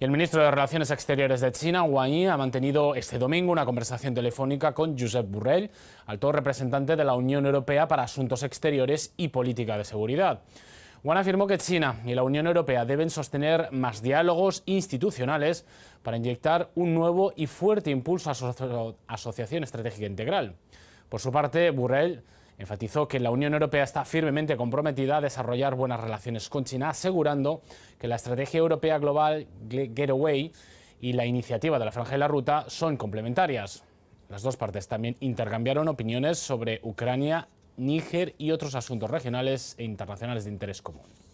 el ministro de Relaciones Exteriores de China, Wang Yi, ha mantenido este domingo una conversación telefónica con Josep Burrell, alto representante de la Unión Europea para Asuntos Exteriores y Política de Seguridad. Wang afirmó que China y la Unión Europea deben sostener más diálogos institucionales para inyectar un nuevo y fuerte impulso a su asociación estratégica integral. Por su parte, Burrell Enfatizó que la Unión Europea está firmemente comprometida a desarrollar buenas relaciones con China, asegurando que la estrategia europea global Getaway y la iniciativa de la Franja y la Ruta son complementarias. Las dos partes también intercambiaron opiniones sobre Ucrania, Níger y otros asuntos regionales e internacionales de interés común.